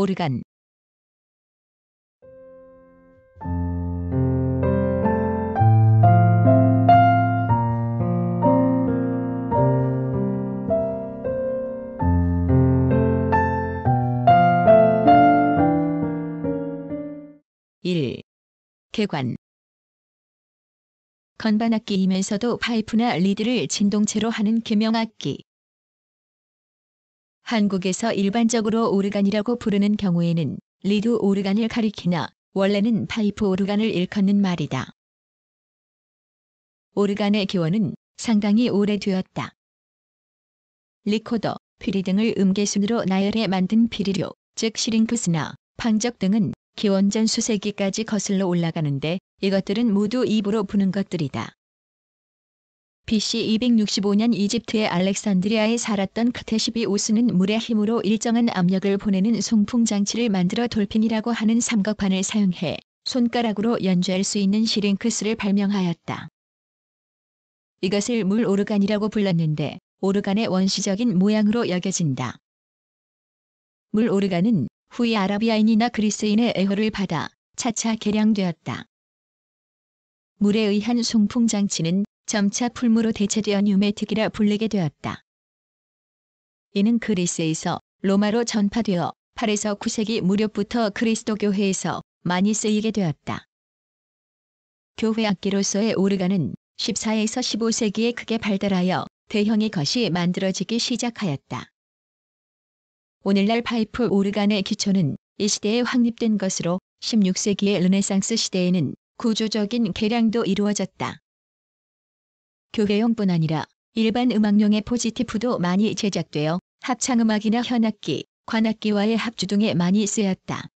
오르간 1. 개관 건반악기이면서도 파이프나 리드를 진동체로 하는 개명악기 한국에서 일반적으로 오르간이라고 부르는 경우에는 리드 오르간을 가리키나 원래는 파이프 오르간을 일컫는 말이다. 오르간의 기원은 상당히 오래되었다. 리코더, 피리 등을 음계순으로 나열해 만든 피리료, 즉 시링크스나 방적 등은 기원전 수세기까지 거슬러 올라가는데 이것들은 모두 입으로 부는 것들이다. BC 265년 이집트의 알렉산드리아에 살았던 크테시비 우스는 물의 힘으로 일정한 압력을 보내는 송풍 장치를 만들어 돌핀이라고 하는 삼각판을 사용해 손가락으로 연주할 수 있는 시링크스를 발명하였다. 이것을 물 오르간이라고 불렀는데 오르간의 원시적인 모양으로 여겨진다. 물 오르간은 후이 아라비아인이나 그리스인의 애호를 받아 차차 개량되었다. 물에 의한 송풍 장치는 점차 풀무로 대체되어 뉴메틱이라 불리게 되었다. 이는 그리스에서 로마로 전파되어 8에서 9세기 무렵부터 그리스도교회에서 많이 쓰이게 되었다. 교회 악기로서의 오르간은 14에서 15세기에 크게 발달하여 대형의 것이 만들어지기 시작하였다. 오늘날 파이프 오르간의 기초는 이 시대에 확립된 것으로 16세기의 르네상스 시대에는 구조적인 개량도 이루어졌다. 교계용뿐 아니라 일반 음악용의 포지티프도 많이 제작되어 합창음악이나 현악기, 관악기와의 합주 등에 많이 쓰였다.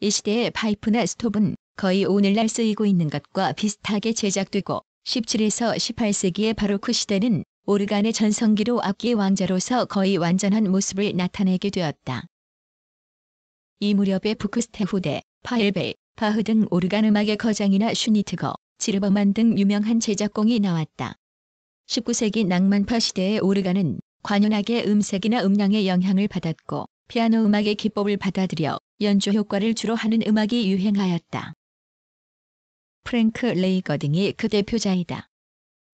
이 시대의 파이프나 스톱은 거의 오늘날 쓰이고 있는 것과 비슷하게 제작되고 17에서 18세기의 바로크 그 시대는 오르간의 전성기로 악기의 왕자로서 거의 완전한 모습을 나타내게 되었다. 이 무렵에 부크스테 후대, 파헬벨, 바흐 등 오르간 음악의 거장이나 슈니트거, 지르버만 등 유명한 제작공이 나왔다. 19세기 낭만파 시대의 오르간은 관현악의 음색이나 음량의 영향을 받았고 피아노 음악의 기법을 받아들여 연주 효과를 주로 하는 음악이 유행하였다. 프랭크 레이거 등이 그 대표자이다.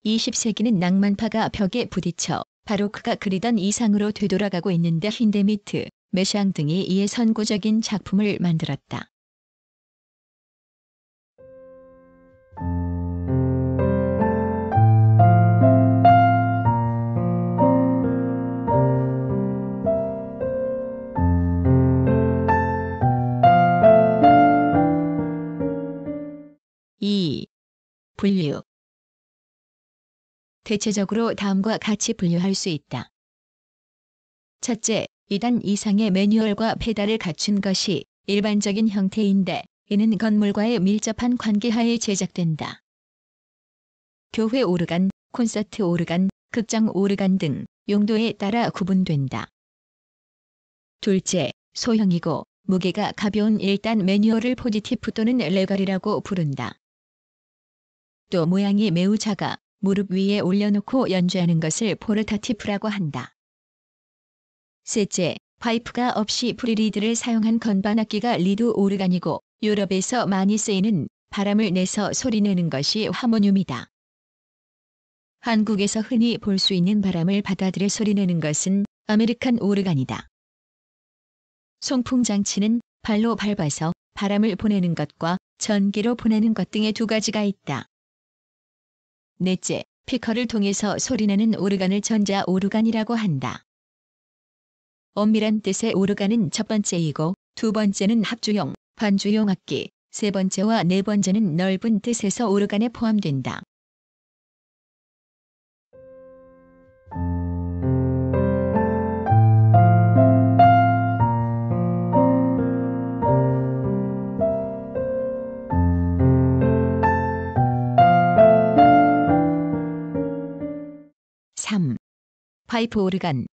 20세기는 낭만파가 벽에 부딪혀 바로크가 그리던 이상으로 되돌아가고 있는데 힌데미트, 메샹 등이 이에 선구적인 작품을 만들었다. 분류 대체적으로 다음과 같이 분류할 수 있다. 첫째, 2단 이상의 매뉴얼과 페달을 갖춘 것이 일반적인 형태인데 이는 건물과의 밀접한 관계하에 제작된다. 교회 오르간, 콘서트 오르간, 극장 오르간 등 용도에 따라 구분된다. 둘째, 소형이고 무게가 가벼운 일단 매뉴얼을 포지티프 또는 레갈이라고 부른다. 또 모양이 매우 작아 무릎 위에 올려놓고 연주하는 것을 포르타티프라고 한다. 셋째, 파이프가 없이 프리리드를 사용한 건반악기가 리드 오르간이고 유럽에서 많이 쓰이는 바람을 내서 소리내는 것이 하모늄이다. 한국에서 흔히 볼 수 있는 바람을 받아들여 소리내는 것은 아메리칸 오르간이다. 송풍장치는 발로 밟아서 바람을 보내는 것과 전기로 보내는 것 등의 두 가지가 있다. 넷째, 피커를 통해서 소리나는 오르간을 전자 오르간이라고 한다. 엄밀한 뜻의 오르간은 첫 번째이고 두 번째는 합주용, 반주용 악기, 세 번째와 네 번째는 넓은 뜻에서 오르간에 포함된다. 파이프 오르간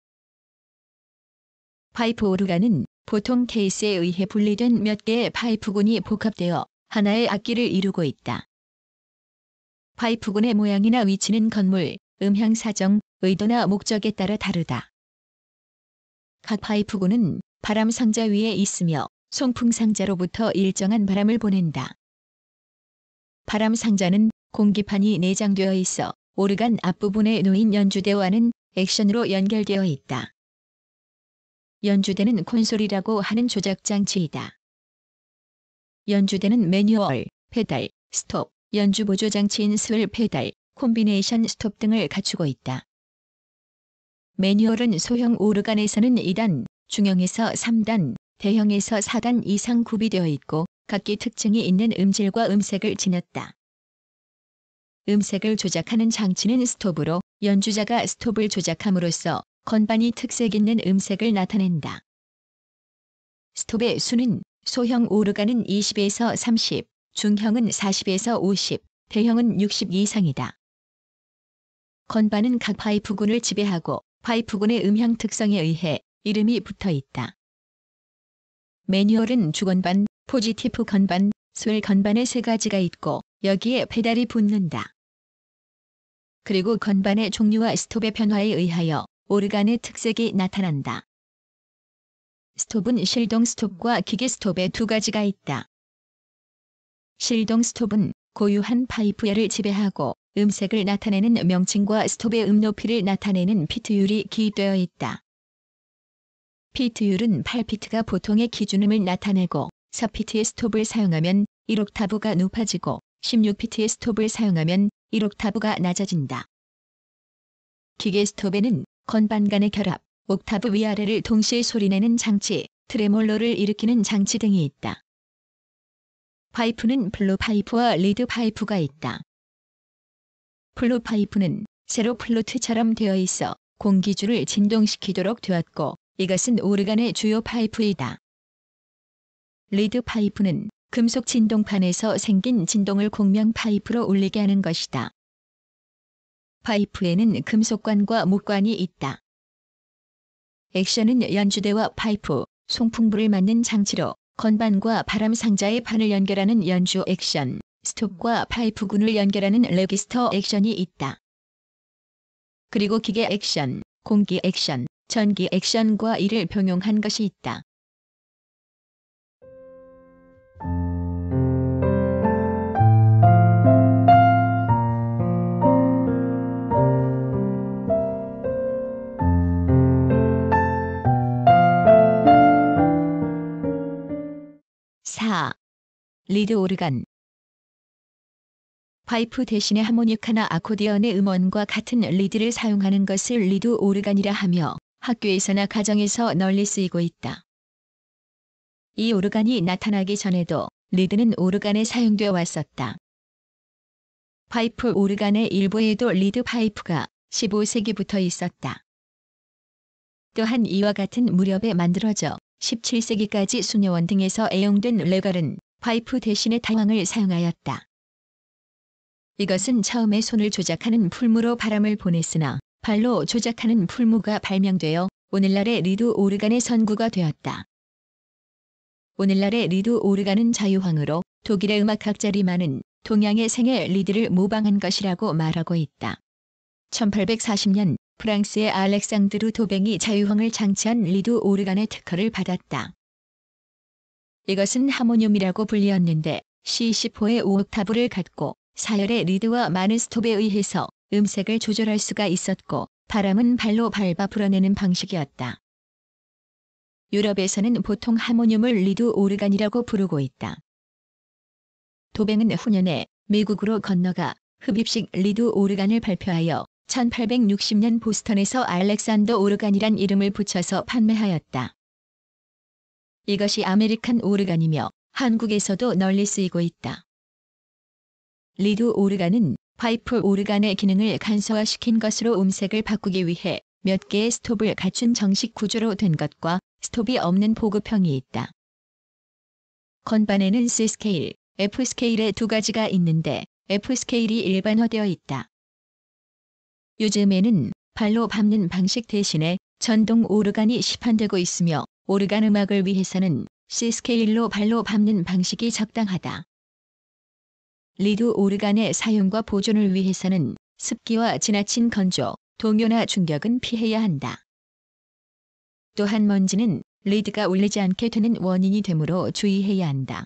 파이프 오르간은 보통 케이스에 의해 분리된 몇 개의 파이프군이 복합되어 하나의 악기를 이루고 있다. 파이프군의 모양이나 위치는 건물, 음향 사정, 의도나 목적에 따라 다르다. 각 파이프군은 바람 상자 위에 있으며 송풍 상자로부터 일정한 바람을 보낸다. 바람 상자는 공기판이 내장되어 있어 오르간 앞부분에 놓인 연주대와는 액션으로 연결되어 있다. 연주대는 콘솔이라고 하는 조작 장치이다. 연주대는 매뉴얼, 페달, 스톱, 연주 보조 장치인 스윌 페달, 콤비네이션 스톱 등을 갖추고 있다. 매뉴얼은 소형 오르간에서는 2단, 중형에서 3단, 대형에서 4단 이상 구비되어 있고 각기 특징이 있는 음질과 음색을 지녔다. 음색을 조작하는 장치는 스톱으로 연주자가 스톱을 조작함으로써 건반이 특색 있는 음색을 나타낸다. 스톱의 수는 소형 오르간은 20에서 30, 중형은 40에서 50, 대형은 60 이상이다. 건반은 각 파이프군을 지배하고 파이프군의 음향 특성에 의해 이름이 붙어 있다. 매뉴얼은 주건반, 포지티프 건반, 스웰 건반의 세 가지가 있고 여기에 페달이 붙는다. 그리고 건반의 종류와 스톱의 변화에 의하여 오르간의 특색이 나타난다. 스톱은 실동 스톱과 기계 스톱의 두 가지가 있다. 실동 스톱은 고유한 파이프열을 지배하고 음색을 나타내는 명칭과 스톱의 음높이를 나타내는 피트율이 기입되어 있다. 피트율은 8피트가 보통의 기준음을 나타내고 4피트의 스톱을 사용하면 1옥타브가 높아지고 16피트의 스톱을 사용하면 1옥타브가 낮아진다. 기계 스톱에는 건반 간의 결합, 옥타브 위아래를 동시에 소리내는 장치, 트레몰로를 일으키는 장치 등이 있다. 파이프는 블루 파이프와 리드 파이프가 있다. 블루 파이프는 세로 플루트처럼 되어 있어 공기줄을 진동시키도록 되었고 이것은 오르간의 주요 파이프이다. 리드 파이프는 금속 진동판에서 생긴 진동을 공명 파이프로 울리게 하는 것이다. 파이프에는 금속관과 목관이 있다. 액션은 연주대와 파이프, 송풍부를 맞는 장치로 건반과 바람 상자의 판을 연결하는 연주 액션, 스톱과 파이프군을 연결하는 레기스터 액션이 있다. 그리고 기계 액션, 공기 액션, 전기 액션과 이를 병용한 것이 있다. 기타, 리드 오르간, 파이프 대신에 하모니카나 아코디언의 음원과 같은 리드를 사용하는 것을 리드 오르간이라 하며 학교에서나 가정에서 널리 쓰이고 있다. 이 오르간이 나타나기 전에도 리드는 오르간에 사용되어 왔었다. 파이프 오르간의 일부에도 리드 파이프가 15세기부터 있었다. 또한 이와 같은 무렵에 만들어져 17세기까지 수녀원 등에서 애용된 레갈은 파이프 대신에 타왕을 사용하였다. 이것은 처음에 손을 조작하는 풀무로 바람을 보냈으나 발로 조작하는 풀무가 발명되어 오늘날의 리드 오르간의 선구가 되었다. 오늘날의 리드 오르간은 자유황으로 독일의 음악학자리만은 동양의 생애 리드를 모방한 것이라고 말하고 있다. 1840년 프랑스의 알렉상드르 도뱅이 자유형을 장치한 리드 오르간의 특허를 받았다. 이것은 하모늄이라고 불리었는데 C10호의 5옥타브를 갖고 사열의 리드와 많은 스톱에 의해서 음색을 조절할 수가 있었고 바람은 발로 밟아 불어내는 방식이었다. 유럽에서는 보통 하모늄을 리드 오르간이라고 부르고 있다. 도뱅은 후년에 미국으로 건너가 흡입식 리드 오르간을 발표하여 1860년 보스턴에서 알렉산더 오르간이란 이름을 붙여서 판매하였다. 이것이 아메리칸 오르간이며 한국에서도 널리 쓰이고 있다. 리드 오르간은 파이프 오르간의 기능을 간소화시킨 것으로 음색을 바꾸기 위해 몇 개의 스톱을 갖춘 정식 구조로 된 것과 스톱이 없는 보급형이 있다. 건반에는 C 스케일, F 스케일의 두 가지가 있는데 F 스케일이 일반화되어 있다. 요즘에는 발로 밟는 방식 대신에 전동 오르간이 시판되고 있으며 오르간 음악을 위해서는 C스케일로 발로 밟는 방식이 적당하다. 리드 오르간의 사용과 보존을 위해서는 습기와 지나친 건조, 동요나 충격은 피해야 한다. 또한 먼지는 리드가 울리지 않게 되는 원인이 되므로 주의해야 한다.